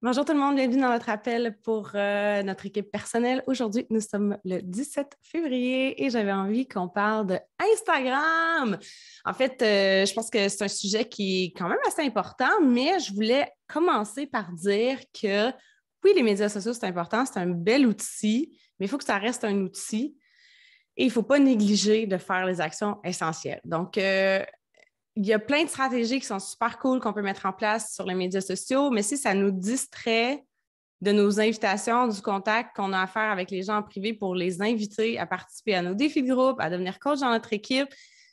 Bonjour tout le monde, bienvenue dans notre appel pour euh, notre équipe personnelle. Aujourd'hui, nous sommes le 17 février et j'avais envie qu'on parle de Instagram. En fait, euh, je pense que c'est un sujet qui est quand même assez important, mais je voulais commencer par dire que oui, les médias sociaux, c'est important, c'est un bel outil, mais il faut que ça reste un outil. Et il ne faut pas négliger de faire les actions essentielles. Donc, euh, il y a plein de stratégies qui sont super cool qu'on peut mettre en place sur les médias sociaux, mais si ça nous distrait de nos invitations, du contact qu'on a à faire avec les gens en privé pour les inviter à participer à nos défis de groupe, à devenir coach dans notre équipe,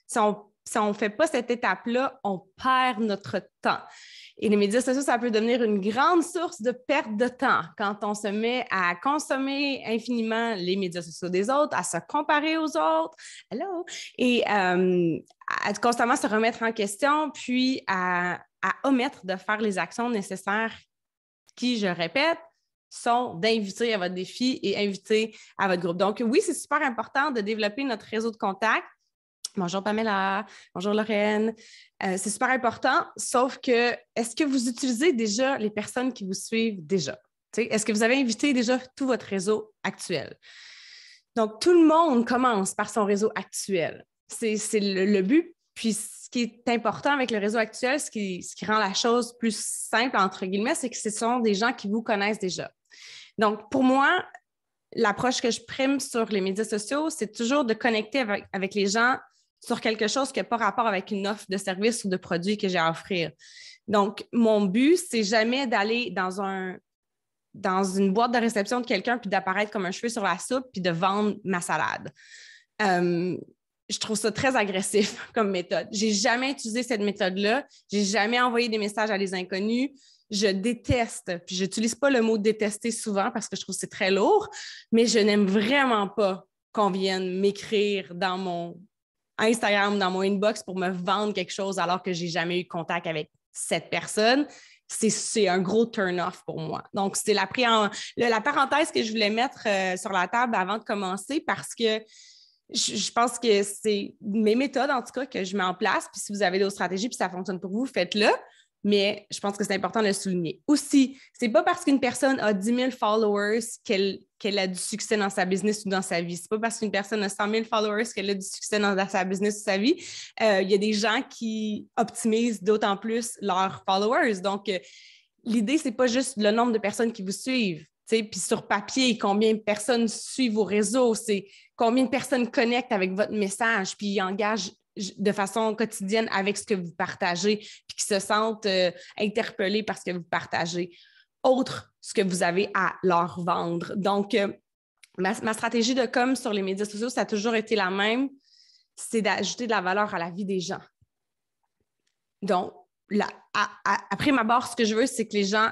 si on ne fait pas cette étape-là, on perd notre temps. Et les médias sociaux, ça peut devenir une grande source de perte de temps quand on se met à consommer infiniment les médias sociaux des autres, à se comparer aux autres, hello, et euh, à constamment se remettre en question, puis à, omettre de faire les actions nécessaires qui, je répète, sont d'inviter à votre défi et inviter à votre groupe. Donc, oui, c'est super important de développer notre réseau de contacts. Bonjour Pamela, bonjour Lorraine. Euh, c'est super important, sauf que est-ce que vous utilisez déjà les personnes qui vous suivent déjà? Est-ce que vous avez invité déjà tout votre réseau actuel? Donc, tout le monde commence par son réseau actuel. C'est le, but. Puis ce qui est important avec le réseau actuel, ce qui, rend la chose plus simple, entre guillemets, c'est que ce sont des gens qui vous connaissent déjà. Donc, pour moi, l'approche que je prime sur les médias sociaux, c'est toujours de connecter avec, les gens sur quelque chose qui n'a pas rapport avec une offre de service ou de produit que j'ai à offrir. Donc, mon but, c'est jamais d'aller dans un dans une boîte de réception de quelqu'un puis d'apparaître comme un cheveu sur la soupe puis de vendre ma salade. Euh, je trouve ça très agressif comme méthode. J'ai jamais utilisé cette méthode-là. J'ai jamais envoyé des messages à des inconnus. Je déteste, puis je n'utilise pas le mot détester souvent parce que je trouve que c'est très lourd, mais je n'aime vraiment pas qu'on vienne m'écrire dans mon Instagram, dans mon inbox pour me vendre quelque chose alors que je n'ai jamais eu contact avec cette personne. C'est un gros turn-off pour moi. Donc, c'est la, la, parenthèse que je voulais mettre euh, sur la table avant de commencer parce que je, pense que c'est mes méthodes, en tout cas, que je mets en place. Puis si vous avez d'autres stratégies, puis ça fonctionne pour vous, faites-le. Mais je pense que c'est important de le souligner. Aussi, ce n'est pas parce qu'une personne a 10 000 followers qu'elle a du succès dans sa business ou dans sa vie. Ce n'est pas parce qu'une personne a 100 000 followers qu'elle a du succès dans sa business ou sa vie. Euh, il y a des gens qui optimisent d'autant plus leurs followers. Donc, l'idée, euh, l'idée, c'est pas juste le nombre de personnes qui vous suivent. Puis sur papier, combien de personnes suivent vos réseaux, c'est combien de personnes connectent avec votre message, puis engagent de façon quotidienne avec ce que vous partagez, puis qui se sentent euh, interpellées parce par ce que vous partagez, autre ce que vous avez à leur vendre. Donc, euh, ma, stratégie de com sur les médias sociaux, ça a toujours été la même, c'est d'ajouter de la valeur à la vie des gens. Donc, après ma barre, ce que je veux, c'est que les gens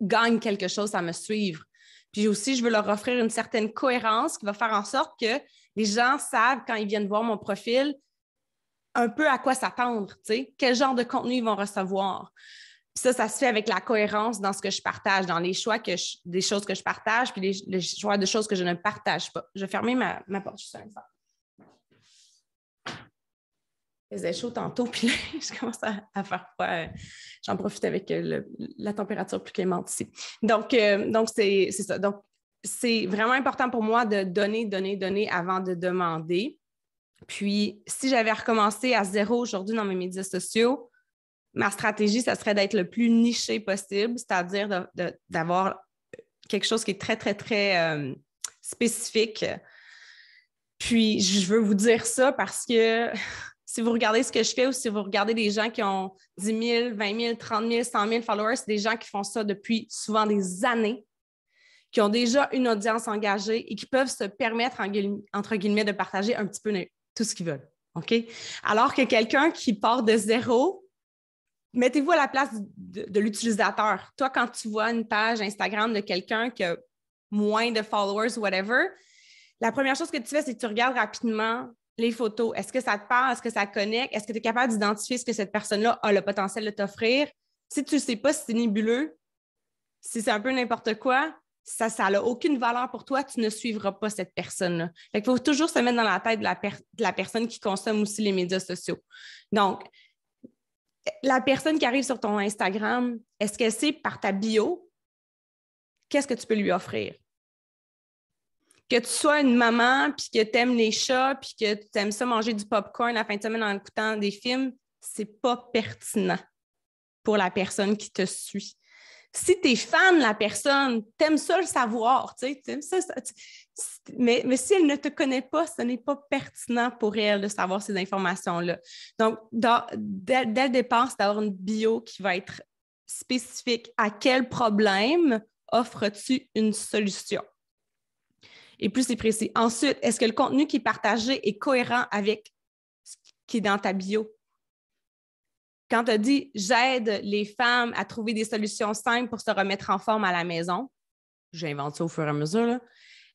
gagnent quelque chose à me suivre, puis aussi, je veux leur offrir une certaine cohérence qui va faire en sorte que les gens savent quand ils viennent voir mon profil un peu à quoi s'attendre, quel genre de contenu ils vont recevoir. Puis ça, ça se fait avec la cohérence dans ce que je partage, dans les choix que des choses que je partage, puis les, choix de choses que je ne partage pas. Je vais fermer ma, ma porte juste un instant faisait chaud tantôt, puis là, je commence à, faire froid. Euh, j'en profite avec euh, la température plus clémente ici. Donc, euh, donc c'est ça. Donc, c'est vraiment important pour moi de donner, donner, donner avant de demander. Puis, si j'avais recommencé à zéro aujourd'hui dans mes médias sociaux, ma stratégie, ça serait d'être le plus niché possible, c'est-à-dire d'avoir quelque chose qui est très, très, très spécifique. Puis, je veux vous dire ça parce que si vous regardez ce que je fais ou si vous regardez des gens qui ont 10 000, 20 000, 30 000, 100 000 followers, c'est des gens qui font ça depuis souvent des années, qui ont déjà une audience engagée et qui peuvent se permettre, entre guillemets, de partager un petit peu tout ce qu'ils veulent. OK? Alors que quelqu'un qui part de zéro, mettez-vous à la place de, de l'utilisateur. Toi, quand tu vois une page Instagram de quelqu'un qui a moins de followers, whatever, la première chose que tu fais, c'est que tu regardes rapidement les photos? Est-ce que ça te parle? Est-ce que ça connecte? Est-ce que tu es capable d'identifier ce que cette personne-là a le potentiel de t'offrir? Si tu ne sais pas si c'est nébuleux, si c'est un peu n'importe quoi, ça n'a aucune valeur pour toi, tu ne suivras pas cette personne-là. Il faut toujours se mettre dans la tête de la, de la personne qui consomme aussi les médias sociaux. Donc, la personne qui arrive sur ton Instagram, est-ce qu'elle sait par ta bio qu'est-ce que tu peux lui offrir? que tu sois une maman, puis que tu aimes les chats, puis que tu aimes ça manger du popcorn la fin de semaine en écoutant des films, c'est pas pertinent pour la personne qui te suit. Si tu es fan de la personne, aimes ça le savoir, tu ça mais, si elle ne te connaît pas, ce n'est pas pertinent pour elle de savoir ces informations-là. Donc, dès, le départ, c'est d'avoir une bio qui va être spécifique. À quel problème offres-tu une solution? et plus c'est précis. Ensuite, est-ce que le contenu qui est partagé est cohérent avec ce qui est dans ta bio? Quand tu as dit j'aide les femmes à trouver des solutions simples pour se remettre en forme à la maison, j'invente ça au fur et à mesure.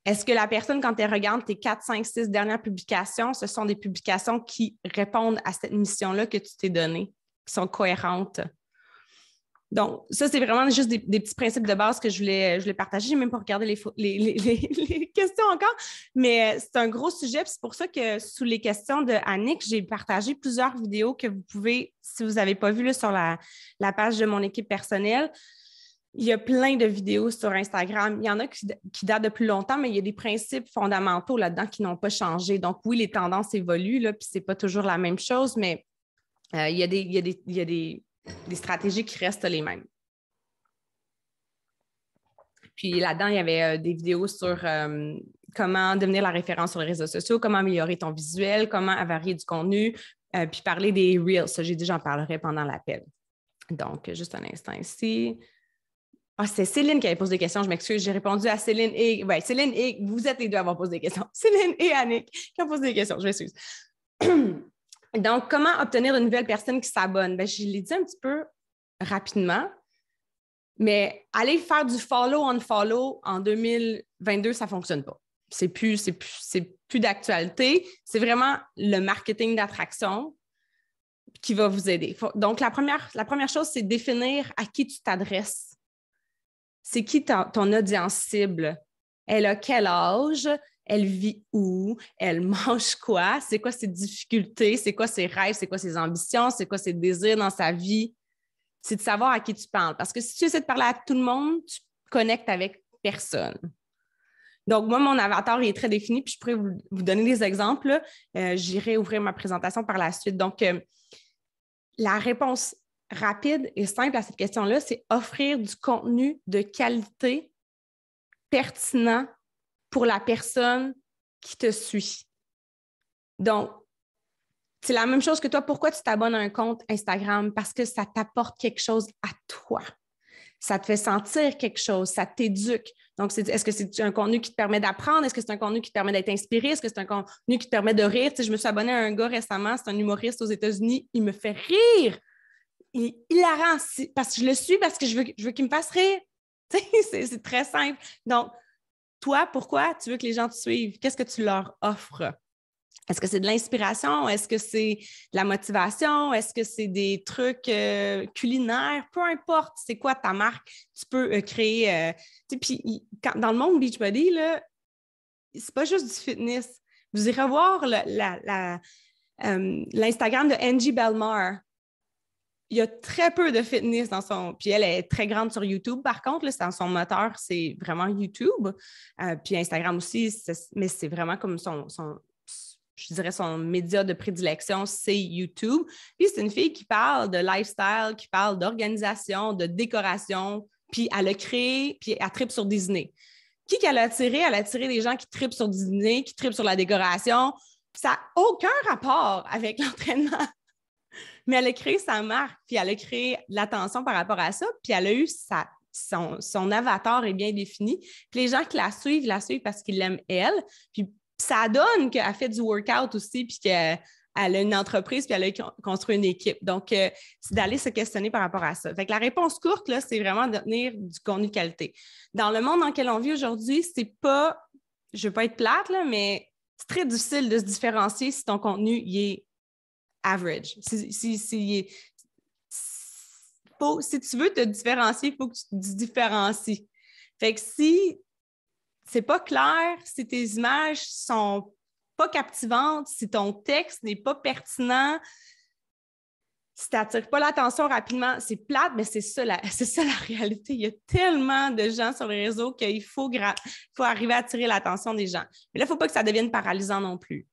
Est-ce que la personne, quand elle regarde tes 4, 5, 6 dernières publications, ce sont des publications qui répondent à cette mission-là que tu t'es donnée, qui sont cohérentes? Donc, ça, c'est vraiment juste des, petits principes de base que je voulais, je partager. Je même pas regardé les, les, questions encore, mais euh, c'est un gros sujet. C'est pour ça que sous les questions de Annick, j'ai partagé plusieurs vidéos que vous pouvez, si vous n'avez pas vu là, sur la, page de mon équipe personnelle. Il y a plein de vidéos sur Instagram. Il y en a qui, datent de plus longtemps, mais il y a des principes fondamentaux là-dedans qui n'ont pas changé. Donc, oui, les tendances évoluent, là, puis ce n'est pas toujours la même chose, mais il, euh, y il y a des des stratégies qui restent les mêmes. Puis là-dedans, il y avait euh, des vidéos sur euh, comment devenir la référence sur les réseaux sociaux, comment améliorer ton visuel, comment avarier du contenu, euh, puis parler des Reels. j'ai dit, j'en parlerai pendant l'appel. Donc, juste un instant ici. Ah, c'est Céline qui avait posé des questions, je m'excuse. J'ai répondu à Céline et. Oui, Céline et. Vous êtes les deux à avoir posé des questions. Céline et Annick qui ont posé des questions, je m'excuse. Donc, comment obtenir une nouvelle personne qui s'abonne? Ben, je l'ai dit un petit peu rapidement, mais aller faire du follow-on-follow en 2022, ça ne fonctionne pas. C'est plus, plus, d'actualité. C'est vraiment le marketing d'attraction qui va vous aider. donc, la première, chose, c'est définir à qui tu t'adresses. C'est qui ton, ton audience cible? Elle a quel âge? elle vit où, elle mange quoi, c'est quoi ses difficultés, c'est quoi ses rêves, c'est quoi ses ambitions, c'est quoi ses désirs dans sa vie. C'est de savoir à qui tu parles. Parce que si tu essaies de parler à tout le monde, tu connectes avec personne. Donc, moi, mon avatar il est très défini, puis je pourrais vous, donner des exemples. Euh, j'irai ouvrir ma présentation par la suite. Donc, euh, la réponse rapide et simple à cette question-là, c'est offrir du contenu de qualité pertinent pour la personne qui te suit. Donc, c'est la même chose que toi. Pourquoi tu t'abonnes à un compte Instagram? Parce que ça t'apporte quelque chose à toi. Ça te fait sentir quelque chose, ça t'éduque. Donc, est-ce que c'est un contenu qui te permet d'apprendre? Est-ce que c'est un contenu qui te permet d'être inspiré? Est-ce que c'est un contenu qui te permet de rire? je me suis abonnée à un gars récemment, c'est un humoriste aux États-Unis, il me fait rire. Il est hilarant parce que je le suis, parce que je veux, je veux qu'il me fasse rire. c'est très simple. Donc, toi, pourquoi tu veux que les gens te suivent? Qu'est-ce que tu leur offres? Est-ce que c'est de l'inspiration? Est-ce que c'est de la motivation? Est-ce que c'est des trucs euh, culinaires? Peu importe, c'est quoi ta marque, tu peux euh, créer. Euh, dans le monde Beachbody, ce n'est pas juste du fitness. Vous irez voir l'Instagram de Angie Belmar il y a très peu de fitness dans son. Puis elle est très grande sur YouTube, par contre, dans son moteur, c'est vraiment YouTube. Euh, puis Instagram aussi, mais c'est vraiment comme son, je dirais, son média de prédilection, c'est YouTube. Puis c'est une fille qui parle de lifestyle, qui parle d'organisation, de décoration. Puis elle a créé, puis elle tripe sur Disney. Qui qu'elle a attiré? Elle a attiré des gens qui tripent sur Disney, qui tripent sur la décoration. Ça n'a aucun rapport avec l'entraînement mais elle a créé sa marque, puis elle a créé l'attention par rapport à ça, puis elle a eu son, avatar est bien défini. Puis les gens qui la suivent, la suivent parce qu'ils l'aiment elle. Puis ça donne qu'elle fait du workout aussi, puis qu'elle a une entreprise, puis elle a construit une équipe. Donc, euh, c'est d'aller se questionner par rapport à ça. Fait que la réponse courte, là, c'est vraiment de tenir du contenu de qualité. Dans le monde dans lequel on vit aujourd'hui, c'est pas, je veux pas être plate, mais c'est très difficile de se différencier si ton contenu y est average. Si, tu veux te différencier, il faut que tu te différencies. Fait que si c'est pas clair, si tes images sont pas captivantes, si ton texte n'est pas pertinent, si tu n'attires pas l'attention rapidement, c'est plate, mais c'est ça, la, c'est ça la réalité. Il y a tellement de gens sur le réseau qu'il faut, faut arriver à attirer l'attention des gens. Mais là, il ne faut pas que ça devienne paralysant non plus.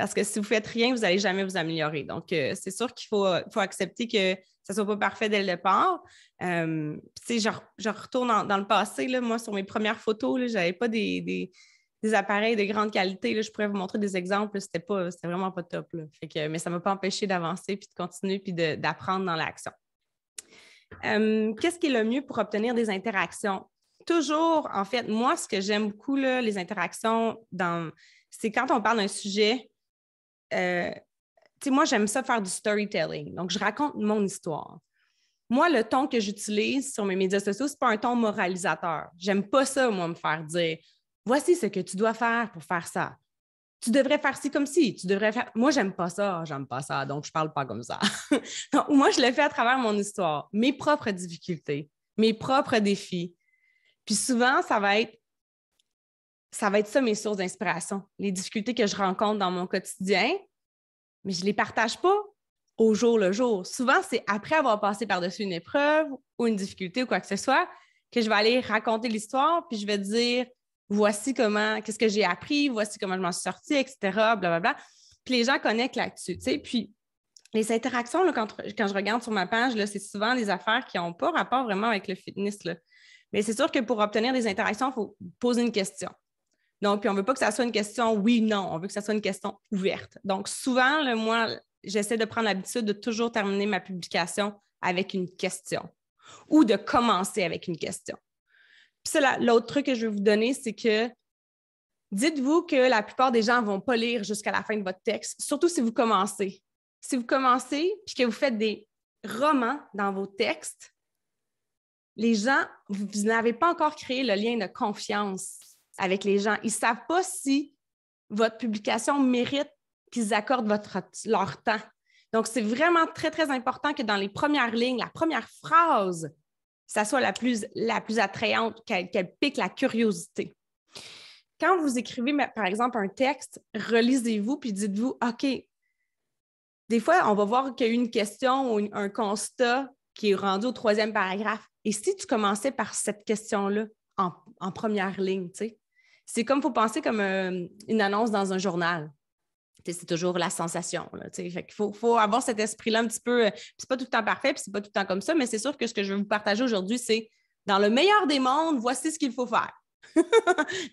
Parce que si vous ne faites rien, vous n'allez jamais vous améliorer. Donc, euh, c'est sûr qu'il faut, euh, accepter que ça ne soit pas parfait dès le départ. Euh, je, je, retourne dans, le passé, là, moi, sur mes premières photos, je n'avais pas des, appareils de grande qualité. je pourrais vous montrer des exemples. C'était n'était vraiment pas top. mais ça ne m'a pas empêché d'avancer, puis de continuer, puis d'apprendre dans l'action. Euh, qu'est-ce qui est le mieux pour obtenir des interactions? Toujours, en fait, moi, ce que j'aime beaucoup, les interactions, c'est quand on parle d'un sujet euh, moi, j'aime ça faire du storytelling. Donc, je raconte mon histoire. Moi, le ton que j'utilise sur mes médias sociaux, c'est pas un ton moralisateur. J'aime pas ça, moi, me faire dire voici ce que tu dois faire pour faire ça. Tu devrais faire ci comme ci, tu devrais faire. Moi, j'aime pas ça, j'aime pas ça, donc je parle pas comme ça. donc, moi, je le fais à travers mon histoire, mes propres difficultés, mes propres défis. Puis souvent, ça va être ça va être ça mes sources d'inspiration, les difficultés que je rencontre dans mon quotidien, mais je ne les partage pas au jour le jour. Souvent, c'est après avoir passé par-dessus une épreuve ou une difficulté ou quoi que ce soit que je vais aller raconter l'histoire, puis je vais dire voici comment, qu'est-ce que j'ai appris, voici comment je m'en suis sortie, etc., blablabla. Puis les gens connectent là-dessus, tu Puis les interactions, quand, je regarde sur ma page, c'est souvent des affaires qui n'ont pas rapport vraiment avec le fitness. Mais c'est sûr que pour obtenir des interactions, il faut poser une question. Donc, puis on ne veut pas que ça soit une question oui, non, on veut que ça soit une question ouverte. Donc, souvent, le, moi, j'essaie de prendre l'habitude de toujours terminer ma publication avec une question ou de commencer avec une question. Puis l'autre truc que je vais vous donner, c'est que dites-vous que la plupart des gens ne vont pas lire jusqu'à la fin de votre texte, surtout si vous commencez. Si vous commencez puis que vous faites des romans dans vos textes, les gens, vous n'avez pas encore créé le lien de confiance avec les gens. Ils ne savent pas si votre publication mérite qu'ils accordent votre, leur temps. Donc, c'est vraiment très, très important que dans les premières lignes, la première phrase, ça soit la plus, la plus attrayante, qu'elle pique la curiosité. Quand vous écrivez, par exemple, un texte, relisez-vous puis dites-vous, OK, des fois, on va voir qu'il y a une question ou un constat qui est rendu au troisième paragraphe. Et si tu commençais par cette question-là en, en, première ligne, tu sais, c'est comme faut penser comme euh, une annonce dans un journal. C'est toujours la sensation. il faut, avoir cet esprit-là un petit peu. Euh, c'est pas tout le temps parfait, puis c'est pas tout le temps comme ça, mais c'est sûr que ce que je vais vous partager aujourd'hui, c'est dans le meilleur des mondes, voici ce qu'il faut faire.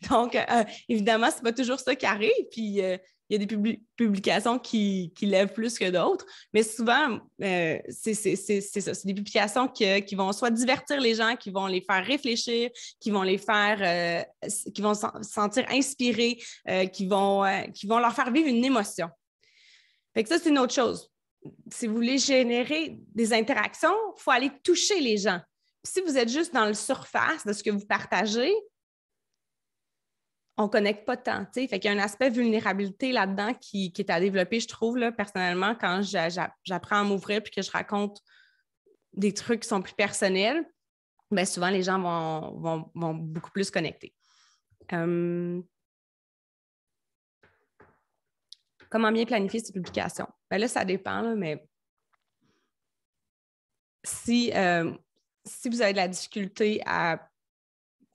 Donc, évidemment, euh, évidemment, c'est pas toujours ça qui arrive, puis il y a des publications qui, lèvent plus que d'autres, mais souvent, euh, c'est ça. C'est des publications qui vont soit divertir les gens, qui vont les faire réfléchir, qui vont les faire, euh, qui vont se sentir inspirés, euh, qui, vont, leur faire vivre une émotion. Fait ça, c'est une autre chose. Si vous voulez générer des interactions, il faut aller toucher les gens. si vous êtes juste dans le surface de ce que vous partagez, on connecte pas tant. Il y a un aspect vulnérabilité là-dedans qui, est à développer, je trouve, là, personnellement, quand j'apprends à m'ouvrir puis que je raconte des trucs qui sont plus personnels, ben, souvent les gens vont, beaucoup plus connecter. Hum, comment bien planifier ses publications? Ben, là, ça dépend, mais si, euh, si vous avez de la difficulté à,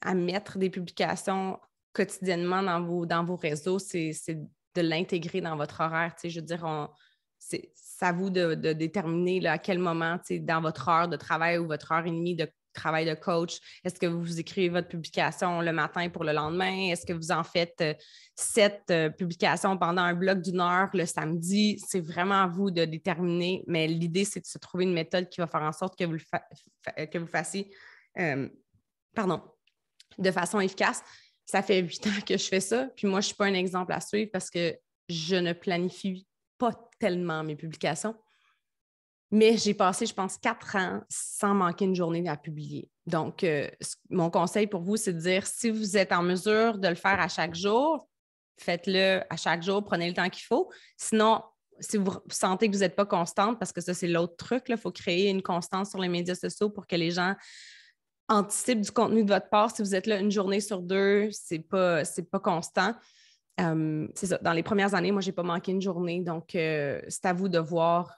à mettre des publications quotidiennement dans vos, dans vos réseaux, c'est de l'intégrer dans votre horaire. Je veux dire, c'est à vous de, déterminer à quel moment, dans votre heure de travail ou votre heure et demie de travail de coach, est-ce que vous écrivez votre publication le matin pour le lendemain? Est-ce que vous en faites euh, sept euh, publications pendant un bloc d'une heure le samedi? C'est vraiment à vous de déterminer, mais l'idée, c'est de se trouver une méthode qui va faire en sorte que vous, le que vous fassiez, euh, pardon, de façon efficace, ça fait huit ans que je fais ça. Puis moi, je ne suis pas un exemple à suivre parce que je ne planifie pas tellement mes publications. Mais j'ai passé, je pense, quatre ans sans manquer une journée à publier. Donc, euh, mon conseil pour vous, c'est de dire si vous êtes en mesure de le faire à chaque jour, faites-le à chaque jour, prenez le temps qu'il faut. Sinon, si vous sentez que vous n'êtes pas constante, parce que ça, c'est l'autre truc, il faut créer une constance sur les médias sociaux pour que les gens anticipe du contenu de votre part. Si vous êtes là une journée sur deux, c'est pas, c'est pas constant. Euh, c'est ça. Dans les premières années, moi, n'ai pas manqué une journée. Donc, euh, c'est à vous de voir.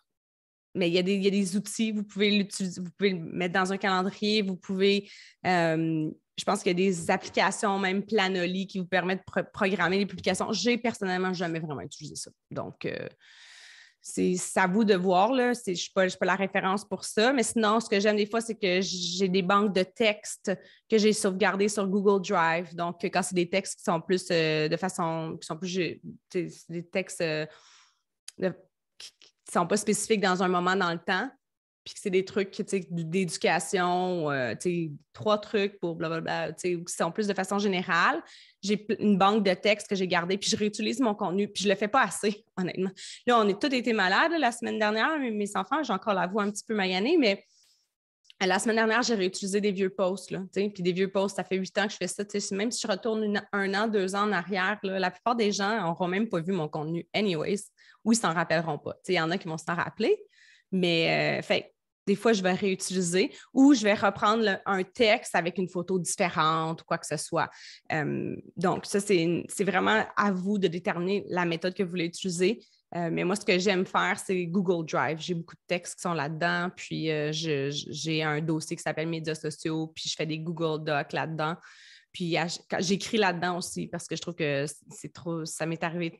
Mais il y, a des, outils, vous pouvez l'utiliser, vous pouvez le mettre dans un calendrier, vous pouvez. Euh, je pense qu'il y a des applications, même Planoly, qui vous permettent de programmer les publications. J'ai personnellement jamais vraiment utilisé ça. Donc, c'est à vous de voir. Je ne suis, pas, la référence pour ça. Mais sinon, ce que j'aime des fois, c'est que j'ai des banques de textes que j'ai sauvegardées sur Google Drive. Donc, quand c'est des textes qui sont plus euh, de façon. qui sont plus. des textes euh, qui ne sont pas spécifiques dans un moment dans le temps, puis que c'est des trucs d'éducation, euh, trois trucs pour blablabla, ou qui sont plus de façon générale. J'ai une banque de textes que j'ai gardé puis je réutilise mon contenu, puis je le fais pas assez, honnêtement. Là, on a tous été malades la semaine dernière, mes enfants, j'ai encore la voix un petit peu maillanée, mais euh, la semaine dernière, j'ai réutilisé des vieux posts, puis des vieux posts, ça fait huit ans que je fais ça. Même si je retourne un an, deux ans en arrière, la plupart des gens n'auront même pas vu mon contenu anyways, ou ils s'en rappelleront pas. Il y en a qui vont s'en rappeler, mais euh, fait, des fois, je vais réutiliser ou je vais reprendre un texte avec une photo différente ou quoi que ce soit. Euh, donc, ça, c'est vraiment à vous de déterminer la méthode que vous voulez utiliser. Euh, mais moi, ce que j'aime faire, c'est Google Drive. J'ai beaucoup de textes qui sont là-dedans. Puis, euh, j'ai un dossier qui s'appelle Médias sociaux. Puis, je fais des Google Docs là-dedans. Puis j'écris là-dedans aussi parce que je trouve que c'est trop, ça m'est arrivé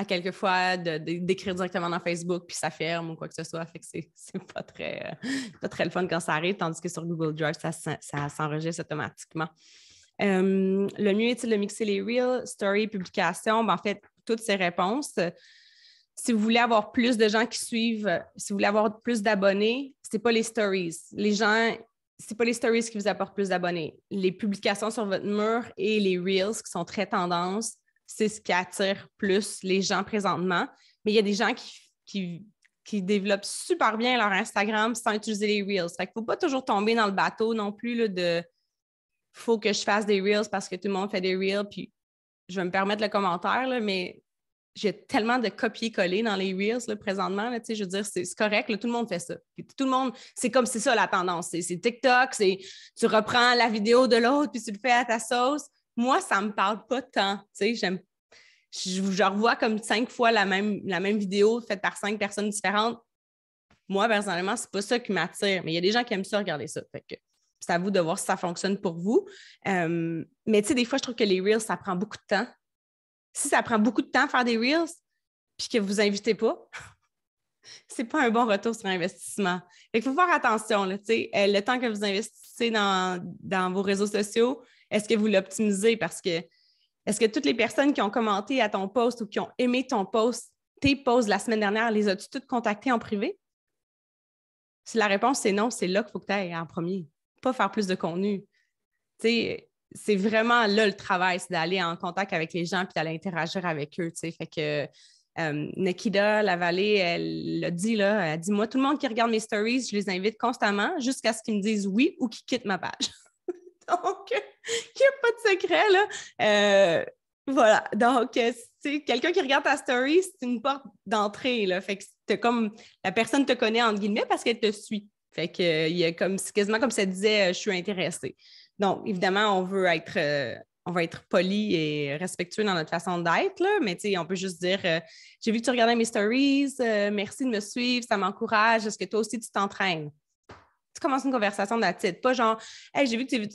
à quelquefois d'écrire directement dans Facebook, puis ça ferme ou quoi que ce soit. Fait que c'est pas très, euh, pas le fun quand ça arrive, tandis que sur Google Drive, ça, s'enregistre automatiquement. Euh, le mieux est-il de mixer les Reels, Story, publications? Ben, en fait, toutes ces réponses. Si vous voulez avoir plus de gens qui suivent, euh, si vous voulez avoir plus d'abonnés, c'est pas les stories. Les gens, c'est pas les stories qui vous apportent plus d'abonnés. Les publications sur votre mur et les Reels qui sont très tendances, c'est ce qui attire plus les gens présentement. Mais il y a des gens qui, développent super bien leur Instagram sans utiliser les Reels. Il ne faut pas toujours tomber dans le bateau non plus là, de faut que je fasse des Reels parce que tout le monde fait des Reels. Puis je vais me permettre le commentaire, mais j'ai tellement de copier-coller dans les Reels présentement. je veux dire, c'est correct, tout le monde fait ça. tout le monde, c'est comme c'est ça la tendance. C'est TikTok, c'est tu reprends la vidéo de l'autre, puis tu le fais à ta sauce moi, ça me parle pas tant. Tu sais, j'aime je, revois comme cinq fois la même, vidéo faite par cinq personnes différentes. Moi, personnellement, c'est pas ça qui m'attire, mais il y a des gens qui aiment ça regarder ça. c'est à vous de voir si ça fonctionne pour vous. Euh, mais des fois, je trouve que les Reels, ça prend beaucoup de temps. Si ça prend beaucoup de temps faire des Reels, puis que vous invitez pas, c'est pas un bon retour sur investissement. il faut faire attention, euh, le temps que vous investissez dans vos réseaux sociaux, est-ce que vous l'optimisez? Parce que est-ce que toutes les personnes qui ont commenté à ton post ou qui ont aimé ton post, tes posts la semaine dernière, les as-tu toutes contactées en privé? Si la réponse c'est non, c'est là qu'il faut que tu ailles en premier. Pas faire plus de contenu. c'est vraiment là le travail, c'est d'aller en contact avec les gens puis d'aller interagir avec eux. sais. Fait que euh, la vallée, elle l'a dit là, elle dit Moi, tout le monde qui regarde mes stories, je les invite constamment jusqu'à ce qu'ils me disent oui ou qu'ils quittent ma page. Donc, il n'y a pas de secret, là. Euh, voilà. Donc, euh, c'est quelqu'un qui regarde ta story, c'est une porte d'entrée, là. Fait comme la personne te connaît, entre guillemets, parce qu'elle te suit. Fait que euh, il comme, c'est quasiment comme ça disait, je suis intéressée. Donc, évidemment, on veut être. on va être poli et respectueux dans notre façon d'être, mais on peut juste dire J'ai vu que tu regardais mes stories, merci de me suivre, ça m'encourage, est-ce que toi aussi tu t'entraînes? Tu commences une conversation d'attitude, pas genre Hey, j'ai vu que tu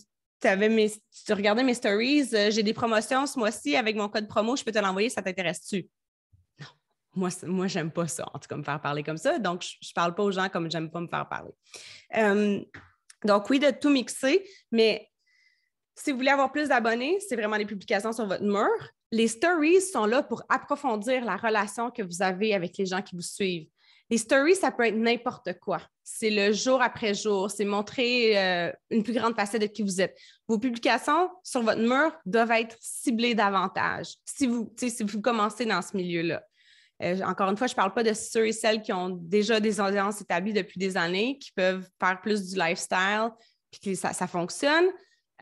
avais mes, tu regardais mes stories, euh, j'ai des promotions ce mois-ci avec mon code promo, je peux te l'envoyer, ça t'intéresse-tu? Non, moi, moi j'aime pas ça, en tout cas, me faire parler comme ça. Donc, je, ne parle pas aux gens comme j'aime pas me faire parler. Euh, donc, oui, de tout mixer, mais si vous voulez avoir plus d'abonnés, c'est vraiment les publications sur votre mur. Les stories sont là pour approfondir la relation que vous avez avec les gens qui vous suivent. Les stories, ça peut être n'importe quoi. C'est le jour après jour. C'est montrer euh, une plus grande facette de qui vous êtes. Vos publications sur votre mur doivent être ciblées davantage si vous, si vous commencez dans ce milieu-là. Euh, encore une fois, je ne parle pas de ceux et celles qui ont déjà des audiences établies depuis des années, qui peuvent faire plus du lifestyle, puis que ça, fonctionne.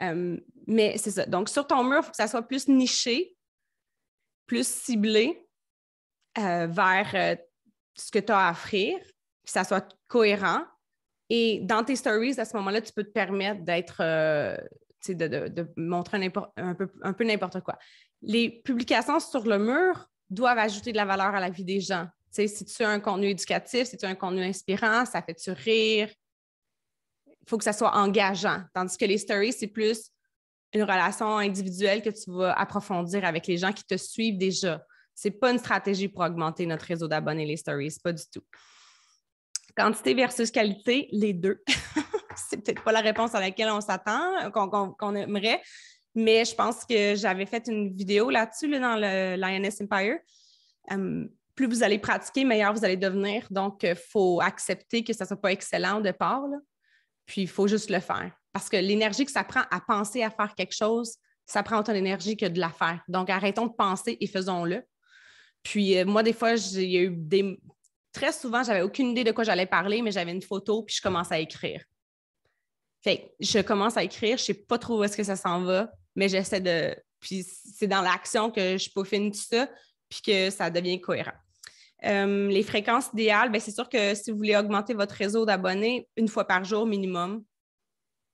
Euh, mais c'est ça. Donc, sur ton mur, il faut que ça soit plus niché, plus ciblé vers ce que tu as à offrir, que ça soit cohérent. Et dans tes stories, à ce moment-là, tu peux te permettre d'être, euh, de, de, montrer un, peu, n'importe quoi. Les publications sur le mur doivent ajouter de la valeur à la vie des gens. sais si tu as un contenu éducatif, si tu as un contenu inspirant, ça fait-tu rire? Il faut que ça soit engageant. Tandis que les stories, c'est plus une relation individuelle que tu vas approfondir avec les gens qui te suivent déjà n'est pas une stratégie pour augmenter notre réseau d'abonnés, les stories, pas du tout. Quantité versus qualité, les deux. c'est peut-être pas la réponse à laquelle on s'attend, qu'on aimerait, mais je pense que j'avais fait une vidéo là-dessus dans le Lioness Empire. Hum, plus vous allez pratiquer, meilleur vous allez devenir. Donc, il euh, faut accepter que ça ne soit pas excellent de part, Puis, il faut juste le faire. Parce que l'énergie que ça prend à penser à faire quelque chose, ça prend autant d'énergie que de la faire. Donc, arrêtons de penser et faisons-le. Puis euh, moi, des fois, j'ai eu des. Très souvent, j'avais aucune idée de quoi j'allais parler, mais j'avais une photo, puis je commence à écrire. Fait je commence à écrire, je ne sais pas trop où est-ce que ça s'en va, mais j'essaie de. Puis c'est dans l'action que je peaufine tout ça, puis que ça devient cohérent. Euh, les fréquences idéales, ben, c'est sûr que si vous voulez augmenter votre réseau d'abonnés, une fois par jour minimum,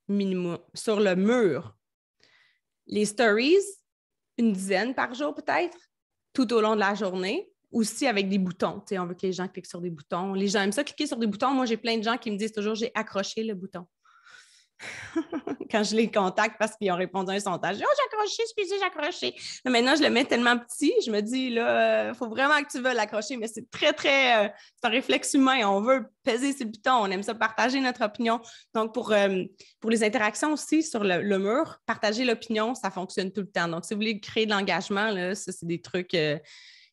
minimum, sur le mur. Les stories, une dizaine par jour peut-être tout au long de la journée. Aussi avec des boutons. on veut que les gens cliquent sur des boutons. Les gens aiment ça cliquer sur des boutons. Moi, j'ai plein de gens qui me disent toujours j'ai accroché le bouton. quand je les contacte parce qu'ils ont répondu à un sondage. Oh, j'ai accroché, excusez, j'ai accroché. Maintenant, je le mets tellement petit, je me dis, là, il euh, faut vraiment que tu veux l'accrocher, mais c'est très, très. Euh, c'est un réflexe humain. On veut peser ses le on aime ça partager notre opinion. Donc, pour, euh, pour les interactions aussi sur le, mur, partager l'opinion, ça fonctionne tout le temps. Donc, si vous voulez créer de l'engagement, là, ça, c'est des trucs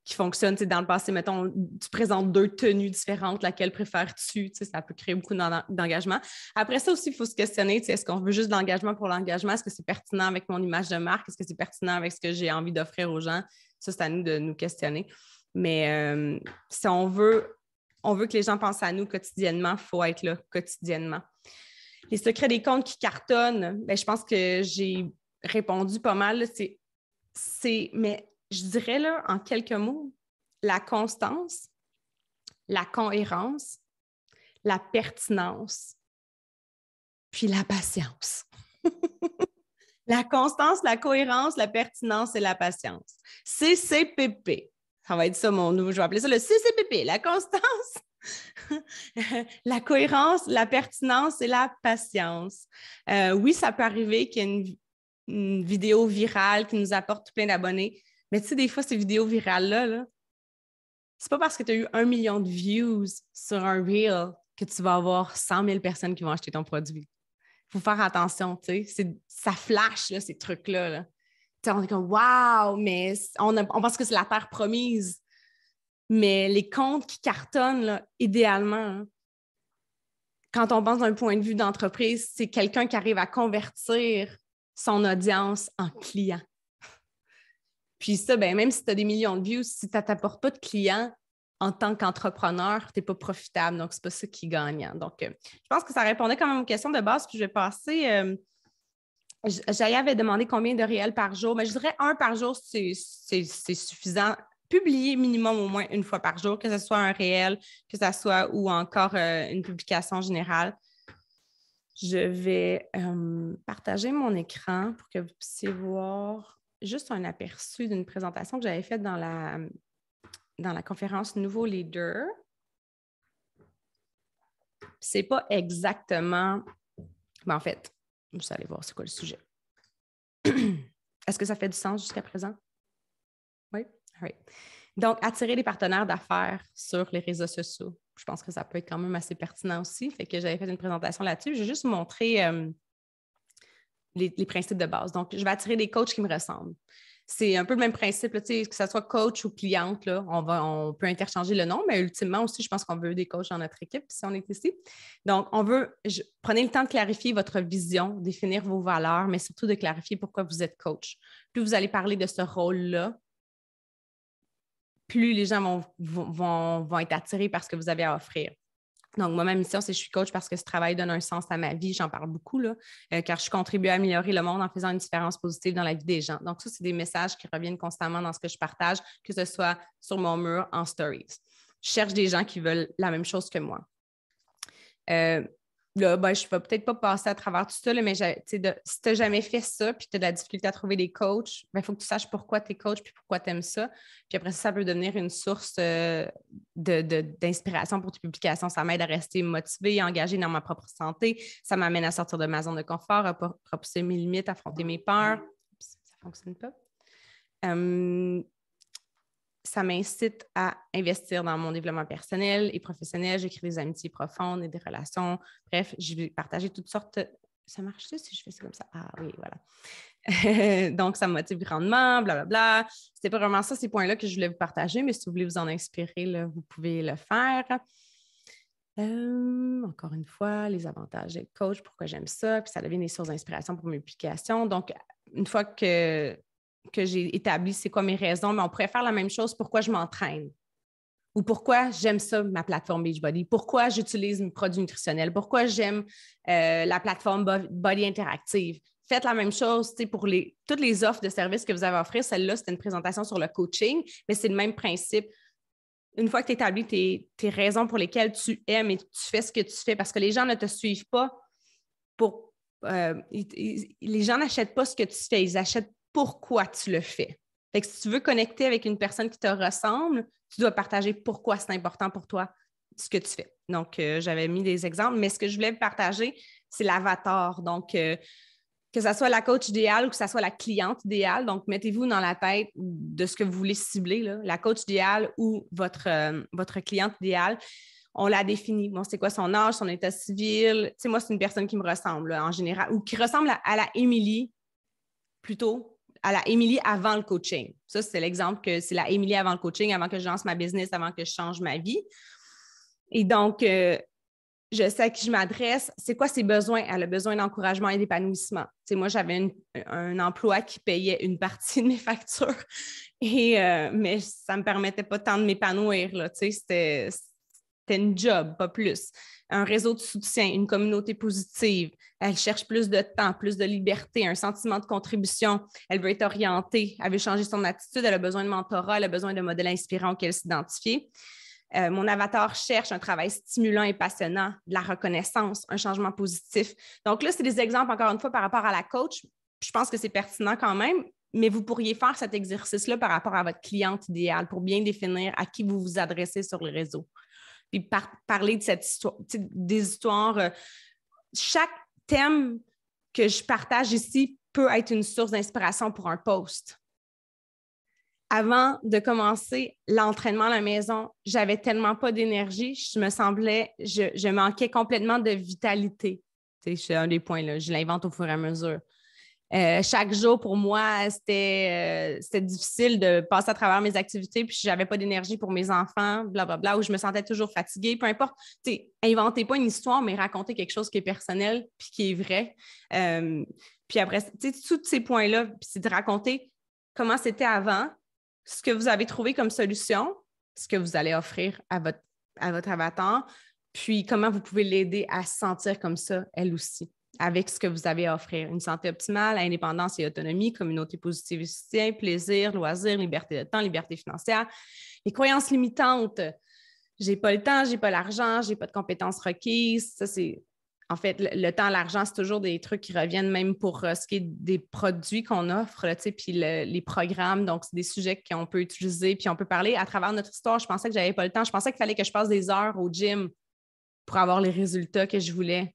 qui fonctionne. Dans le passé, mettons, tu présentes deux tenues différentes, laquelle préfères-tu? Ça peut créer beaucoup d'engagement. Après ça aussi, il faut se questionner, est-ce qu'on veut juste de l'engagement pour l'engagement? Est-ce que c'est pertinent avec mon image de marque? Est-ce que c'est pertinent avec ce que j'ai envie d'offrir aux gens? Ça, c'est à nous de nous questionner. Mais euh, si on veut, on veut que les gens pensent à nous quotidiennement, il faut être là quotidiennement. Les secrets des comptes qui cartonnent, ben, je pense que j'ai répondu pas mal. C'est, mais je dirais là, en quelques mots, la constance, la cohérence, la pertinence, puis la patience. la constance, la cohérence, la pertinence et la patience. CCPP. Ça va être ça mon nouveau, je vais appeler ça le CCPP, la constance, la cohérence, la pertinence et la patience. Euh, oui, ça peut arriver qu'il y ait une vidéo virale qui nous apporte plein d'abonnés, mais tu sais, des fois, ces vidéos virales-là, -là, c'est pas parce que tu as eu un million de views sur un reel que tu vas avoir 100 000 personnes qui vont acheter ton produit. Il faut faire attention, tu sais. Ça flash, ces trucs-là. Là. On est comme, waouh, mais on, pense que c'est la terre promise. Mais les comptes qui cartonnent, là, idéalement, hein, quand on pense d'un point de vue d'entreprise, c'est quelqu'un qui arrive à convertir son audience en client. Puis ça, ben, même si tu as des millions de views, si tu t'apportes pas de clients en tant qu'entrepreneur, tu n'es pas profitable. Donc, ce n'est pas ça qui gagne. Donc, euh, je pense que ça répondait quand même aux questions de base. Puis je vais passer. Euh, avait demandé combien de réels par jour, mais ben, je dirais un par jour, c'est suffisant. Publier minimum au moins une fois par jour, que ce soit un réel, que ce soit ou encore euh, une publication générale. Je vais partager mon écran pour que vous puissiez voir juste un aperçu d'une présentation que j'avais faite dans la, dans la conférence Nouveau Leader. C'est pas exactement. Ben, en fait, vous allez voir c'est quoi le sujet. Est-ce que ça fait du sens jusqu'à présent? Oui? Donc, attirer des partenaires d'affaires sur les réseaux sociaux. Je pense que ça peut être quand même assez pertinent aussi. Fait que j'avais fait une présentation là-dessus. J'ai juste montré euh, les, principes de base. Donc, je vais attirer des coachs qui me ressemblent. C'est un peu le même principe, que ce soit coach ou cliente, là, on, on peut interchanger le nom, mais ultimement aussi, je pense qu'on veut des coachs dans notre équipe si on est ici. Donc, on veut, prenez le temps de clarifier votre vision, définir vos valeurs, mais surtout de clarifier pourquoi vous êtes coach. Plus vous allez parler de ce rôle-là, plus les gens vont, vont, être attirés par ce que vous avez à offrir. Donc, moi, ma mission, c'est que je suis coach parce que ce travail donne un sens à ma vie. J'en parle beaucoup, là, euh, car je contribue à améliorer le monde en faisant une différence positive dans la vie des gens. Donc, ça, c'est des messages qui reviennent constamment dans ce que je partage, que ce soit sur mon mur, en stories. Je cherche des gens qui veulent la même chose que moi. Euh, là, ben, je ne vais peut-être pas passer à travers tout ça, mais si tu n'as jamais fait ça, puis tu as de la difficulté à trouver des coachs, il ben, faut que tu saches pourquoi tu es coach, puis pourquoi tu aimes ça. Puis après ça, ça peut devenir une source euh, d'inspiration pour tes publications. Ça m'aide à rester motivée, engagée dans ma propre santé. Ça m'amène à sortir de ma zone de confort, à repousser mes limites, à affronter mes peurs. Ça ne fonctionne pas. Hum, ça m'incite à investir dans mon développement personnel et professionnel. J'écris des amitiés profondes et des relations. Bref, je vais partager toutes sortes. Ça marche ça si je fais ça comme ça? Ah oui, voilà. Donc, ça me motive grandement, blablabla. C'était pas vraiment ça, ces points-là que je voulais vous partager, mais si vous voulez vous en inspirer, vous pouvez le faire. Euh, encore une fois, les avantages d'être coach, pourquoi j'aime ça, puis ça devient des sources d'inspiration pour mes publications. Donc, une fois que que j'ai établi, c'est quoi mes raisons, mais on pourrait faire la même chose, pourquoi je m'entraîne ou pourquoi j'aime ça, ma plateforme Body, pourquoi j'utilise mes produits nutritionnels, pourquoi j'aime euh, la plateforme Body Interactive. Faites la même chose pour les, toutes les offres de services que vous avez offrir. Celle-là, c'était une présentation sur le coaching, mais c'est le même principe. Une fois que tu établis tes, raisons pour lesquelles tu aimes et tu fais ce que tu fais, parce que les gens ne te suivent pas pour, euh, les gens n'achètent pas ce que tu fais, ils achètent pourquoi tu le fais. si tu veux connecter avec une personne qui te ressemble, tu dois partager pourquoi c'est important pour toi ce que tu fais. Donc, euh, j'avais mis des exemples, mais ce que je voulais partager, c'est l'avatar. Donc, euh, que ce soit la coach idéale ou que ce soit la cliente idéale, donc mettez-vous dans la tête de ce que vous voulez cibler, la coach idéale ou votre, euh, votre cliente idéale. On la définit. Bon, c'est quoi son âge, son état civil? Tu sais, moi, c'est une personne qui me ressemble en général ou qui ressemble à, à la Émilie plutôt à la Émilie avant le coaching. Ça, c'est l'exemple que c'est la Émilie avant le coaching, avant que je lance ma business, avant que je change ma vie. Et donc, euh, je sais à qui je m'adresse, c'est quoi ses besoins? Elle a besoin d'encouragement et d'épanouissement. moi, j'avais un emploi qui payait une partie de mes factures, et, euh, mais ça ne me permettait pas tant de m'épanouir. C'était T'as une job, pas plus, un réseau de soutien, une communauté positive, elle cherche plus de temps, plus de liberté, un sentiment de contribution, elle veut être orientée, elle veut changer son attitude, elle a besoin de mentorat, elle a besoin de modèles inspirants auxquels s'identifier. Euh, mon avatar cherche un travail stimulant et passionnant, de la reconnaissance, un changement positif. Donc là, c'est des exemples, encore une fois, par rapport à la coach. Je pense que c'est pertinent quand même, mais vous pourriez faire cet exercice-là par rapport à votre cliente idéale pour bien définir à qui vous vous adressez sur le réseau puis parler de cette histoire, des histoires. Euh, chaque thème que je partage ici peut être une source d'inspiration pour un post. Avant de commencer l'entraînement à la maison, j'avais tellement pas d'énergie, je me semblais, je, manquais complètement de vitalité. C'est un des points, je l'invente au fur et à mesure. Euh, chaque jour, pour moi, euh, c'était difficile de passer à travers mes activités, puis n'avais pas d'énergie pour mes enfants, blablabla, ou je me sentais toujours fatiguée, peu importe. sais, inventez pas une histoire, mais racontez quelque chose qui est personnel, puis qui est vrai. Euh, puis après, tous ces points-là, puis c'est de raconter comment c'était avant, ce que vous avez trouvé comme solution, ce que vous allez offrir à votre, à votre avatar, puis comment vous pouvez l'aider à se sentir comme ça, elle aussi avec ce que vous avez à offrir. Une santé optimale, indépendance et autonomie, communauté positive et soutien, plaisir, loisirs, liberté de temps, liberté financière, les croyances limitantes. J'ai pas le temps, j'ai pas l'argent, j'ai pas de compétences requises. Ça, c'est. En fait, le, temps, l'argent, c'est toujours des trucs qui reviennent même pour euh, ce qui est des produits qu'on offre, puis les programmes. Donc, c'est des sujets qu'on peut utiliser, puis on peut parler à travers notre histoire. Je pensais que j'avais pas le temps. Je pensais qu'il fallait que je passe des heures au gym pour avoir les résultats que je voulais.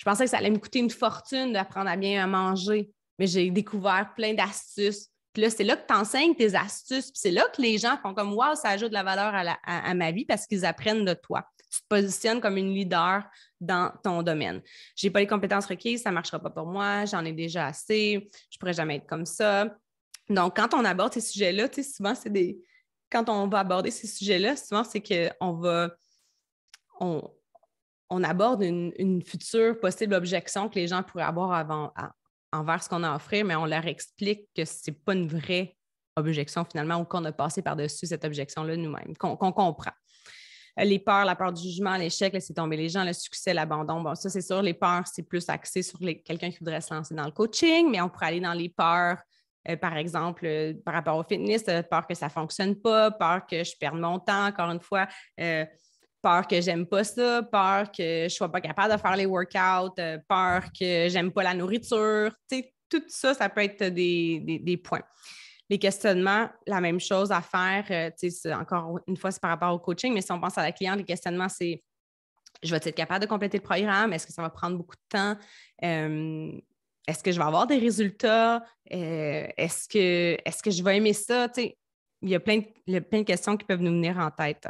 Je pensais que ça allait me coûter une fortune d'apprendre à bien manger, mais j'ai découvert plein d'astuces. Puis là, c'est là que tu enseignes tes astuces. c'est là que les gens font comme Wow, ça ajoute de la valeur à, ma vie parce qu'ils apprennent de toi. Tu te positionnes comme une leader dans ton domaine. Je n'ai pas les compétences requises, ça ne marchera pas pour moi, j'en ai déjà assez, je ne pourrais jamais être comme ça. Donc, quand on aborde ces sujets-là, souvent, c'est des. Quand on va aborder ces sujets-là, souvent, c'est qu'on va. On, on aborde une, future possible objection que les gens pourraient avoir avant, envers ce qu'on a à offrir, mais on leur explique que ce n'est pas une vraie objection finalement ou qu'on a passé par-dessus cette objection-là nous-mêmes, qu'on comprend. Les peurs, la peur du jugement, l'échec, laisser tomber les gens, le succès, l'abandon. Bon, ça, c'est sûr, les peurs, c'est plus axé sur quelqu'un qui voudrait se lancer dans le coaching, mais on pourrait aller dans les peurs, euh, par exemple, euh, par rapport au fitness, euh, peur que ça ne fonctionne pas, peur que je perde mon temps, encore une fois peur que j'aime pas ça, peur que je sois pas capable de faire les workouts, euh, peur que j'aime pas la nourriture. tout ça, ça peut être des, points. Les questionnements, la même chose à faire. Euh, encore une fois, c'est par rapport au coaching, mais si on pense à la cliente, les questionnements, c'est je vais être capable de compléter le programme? Est-ce que ça va prendre beaucoup de temps? Euh, est-ce que je vais avoir des résultats? est-ce, que, est-ce que je vais aimer ça? il y a plein plein de questions qui peuvent nous venir en tête.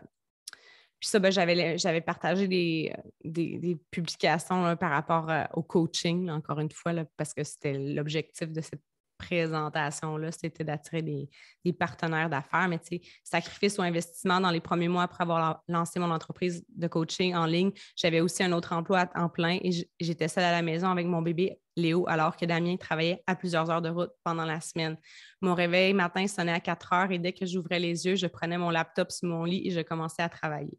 Puis ça, ben, j'avais, partagé des, euh, publications par rapport euh, au coaching, encore une fois, parce que c'était l'objectif de cette présentation-là, c'était d'attirer des, partenaires d'affaires. Mais tu sais, sacrifice ou investissement dans les premiers mois après avoir lancé mon entreprise de coaching en ligne, j'avais aussi un autre emploi en plein et j'étais seule à la maison avec mon bébé Léo, alors que Damien travaillait à plusieurs heures de route pendant la semaine. Mon réveil matin sonnait à 4 heures et dès que j'ouvrais les yeux, je prenais mon laptop sous mon lit et je commençais à travailler.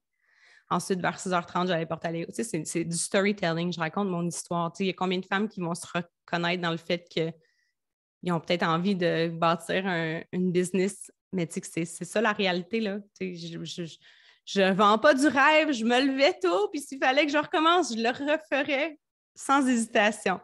Ensuite, vers 6h30, j'avais porter aller Tu sais, c'est du storytelling. Je raconte mon histoire. Tu il y a combien de femmes qui vont se reconnaître dans le fait qu'ils ont peut-être envie de bâtir un, une business, mais c'est ça la réalité, là. je, je, vends pas du rêve, je me levais tôt, puis s'il fallait que je recommence, je le referais sans hésitation.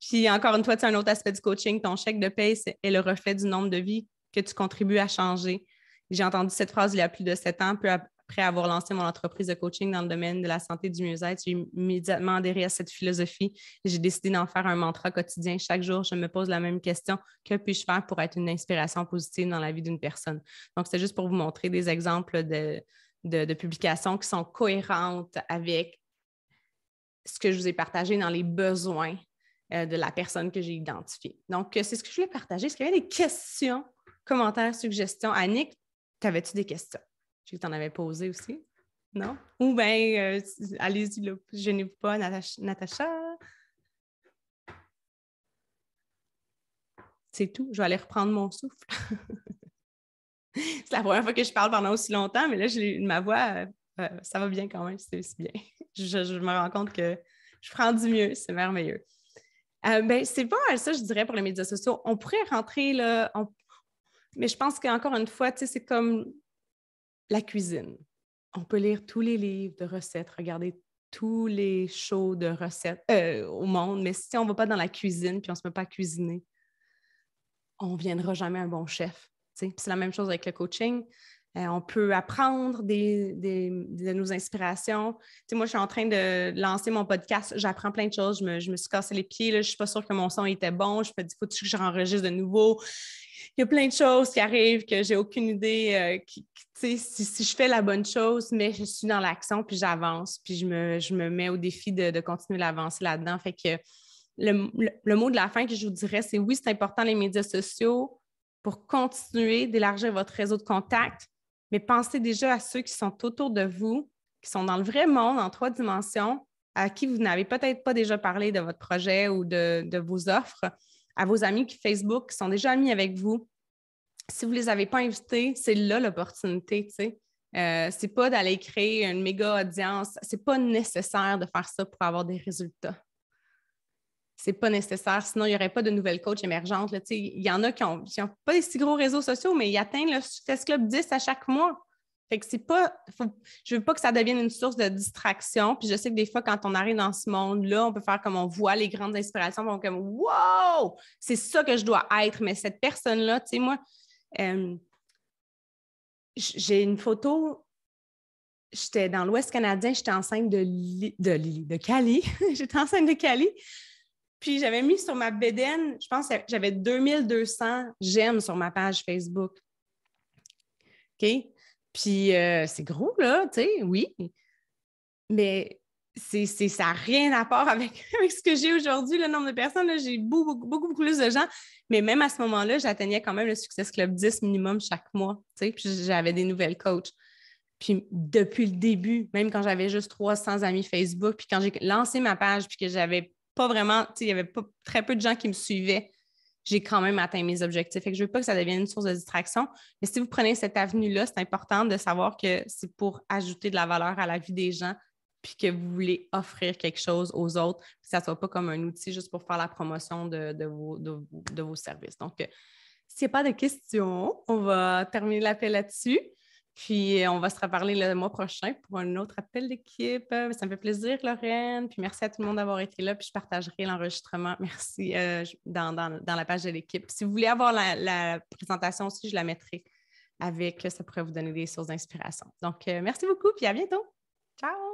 Puis encore une fois, tu un autre aspect du coaching, ton chèque de paie est le reflet du nombre de vies que tu contribues à changer. J'ai entendu cette phrase il y a plus de sept ans, peu, après avoir lancé mon entreprise de coaching dans le domaine de la santé du mieux-être, j'ai immédiatement adhéré à cette philosophie. J'ai décidé d'en faire un mantra quotidien. Chaque jour, je me pose la même question que puis-je faire pour être une inspiration positive dans la vie d'une personne? Donc, c'est juste pour vous montrer des exemples de, publications qui sont cohérentes avec ce que je vous ai partagé dans les besoins euh, de la personne que j'ai identifiée. Donc, euh, c'est ce que je voulais partager. Est-ce qu'il y avait des questions, commentaires, suggestions? Annick, tavais tu des questions? Je sais tu en avais posé aussi. Non? Ou bien, euh, allez-y, je n'ai pas, Natacha. C'est tout. Je vais aller reprendre mon souffle. c'est la première fois que je parle pendant aussi longtemps, mais là, ma voix, euh, euh, ça va bien quand même, c'est aussi bien. je, me rends compte que je prends du mieux, c'est merveilleux. ben, c'est pas ça, je dirais, pour les médias sociaux. On pourrait rentrer là, mais je pense qu'encore une fois, c'est comme la cuisine. On peut lire tous les livres de recettes, regarder tous les shows de recettes euh, au monde, mais si on ne va pas dans la cuisine puis on ne se met pas à cuisiner, on ne viendra jamais un bon chef. C'est la même chose avec le coaching. Euh, on peut apprendre des, de nos inspirations. moi, je suis en train de lancer mon podcast. J'apprends plein de choses. Je me, suis cassé les pieds. Je ne suis pas sûre que mon son était bon. Je me dis, faut que je renregistre de nouveau. Il y a plein de choses qui arrivent que j'ai aucune idée. Euh, si, je fais la bonne chose, mais je suis dans l'action, puis j'avance, puis je me, mets au défi de, de continuer d'avancer là-dedans. Fait que le, mot de la fin que je vous dirais, c'est oui, c'est important les médias sociaux pour continuer d'élargir votre réseau de contacts, mais pensez déjà à ceux qui sont autour de vous, qui sont dans le vrai monde en trois dimensions, à qui vous n'avez peut-être pas déjà parlé de votre projet ou de, vos offres, à vos amis qui Facebook qui sont déjà amis avec vous. Si vous ne les avez pas invités, c'est là l'opportunité, tu sais. Euh, c'est pas d'aller créer une méga audience. Ce n'est pas nécessaire de faire ça pour avoir des résultats c'est pas nécessaire. Sinon, il n'y aurait pas de nouvelles coachs émergentes. Il y en a qui n'ont pas des si gros réseaux sociaux, mais ils atteignent le Success Club 10 à chaque mois. Fait que c'est pas. Faut, je veux pas que ça devienne une source de distraction. Puis je sais que des fois, quand on arrive dans ce monde-là, on peut faire comme on voit les grandes inspirations, on comme Wow! C'est ça que je dois être. Mais cette personne-là, tu sais, moi, euh, j'ai une photo. J'étais dans l'Ouest canadien, j'étais enceinte de, de de Cali. j'étais enceinte de Cali. Puis j'avais mis sur ma bédaine, je pense que j'avais 2200 j'aime sur ma page Facebook. OK? Puis euh, c'est gros, là, tu sais, oui. Mais c'est, ça n'a rien à voir avec, ce que j'ai aujourd'hui, le nombre de personnes. j'ai beaucoup, beaucoup, beaucoup, plus de gens. Mais même à ce moment-là, j'atteignais quand même le Success Club 10 minimum chaque mois. Tu sais, puis j'avais des nouvelles coachs. Puis depuis le début, même quand j'avais juste 300 amis Facebook, puis quand j'ai lancé ma page, puis que j'avais pas vraiment, il y avait pas, très peu de gens qui me suivaient, j'ai quand même atteint mes objectifs. Et ne je veux pas que ça devienne une source de distraction. Mais si vous prenez cette avenue-là, c'est important de savoir que c'est pour ajouter de la valeur à la vie des gens, puis que vous voulez offrir quelque chose aux autres, que ça ne soit pas comme un outil juste pour faire la promotion de, vos, de vos, services. Donc, euh, s'il n'y a pas de questions, on va terminer l'appel là-dessus. Puis euh, on va se reparler le mois prochain pour un autre appel d'équipe. Euh, ça me fait plaisir, Lorraine. Puis merci à tout le monde d'avoir été là. Puis je partagerai l'enregistrement. Merci euh, dans, la page de l'équipe. Si vous voulez avoir la, présentation aussi, je la mettrai avec. Ça pourrait vous donner des sources d'inspiration. Donc, merci beaucoup. Puis à bientôt. Ciao.